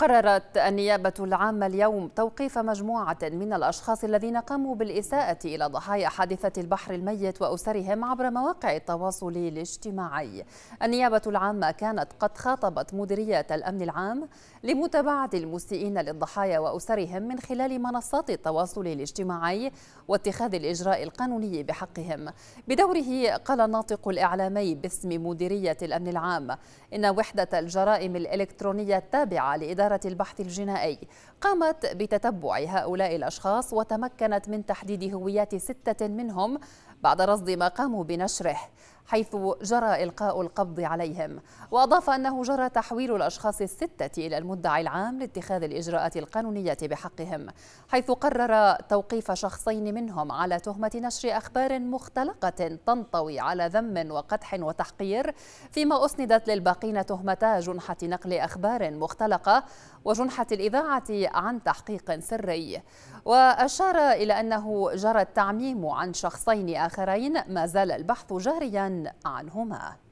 قررت النيابة العامة اليوم توقيف مجموعة من الأشخاص الذين قاموا بالإساءة إلى ضحايا حادثة البحر الميت وأسرهم عبر مواقع التواصل الاجتماعي النيابة العامة كانت قد خاطبت مديرية الأمن العام لمتابعة المسيئين للضحايا وأسرهم من خلال منصات التواصل الاجتماعي واتخاذ الإجراء القانوني بحقهم بدوره قال الناطق الإعلامي باسم مديرية الأمن العام إن وحدة الجرائم الإلكترونية التابعة لإدارة إدارة البحث الجنائي قامت بتتبع هؤلاء الأشخاص وتمكنت من تحديد هويات ستة منهم بعد رصد ما قاموا بنشره حيث جرى إلقاء القبض عليهم وأضاف أنه جرى تحويل الأشخاص الستة إلى المدعي العام لاتخاذ الإجراءات القانونية بحقهم حيث قرر توقيف شخصين منهم على تهمة نشر أخبار مختلقة تنطوي على ذم وقدح وتحقير فيما أسندت للباقين تهمتا جنحة نقل أخبار مختلقة وجنحة الإذاعة عن تحقيق سري وأشار إلى أنه جرى التعميم عن شخصين آخرين ما زال البحث جاريا عنهما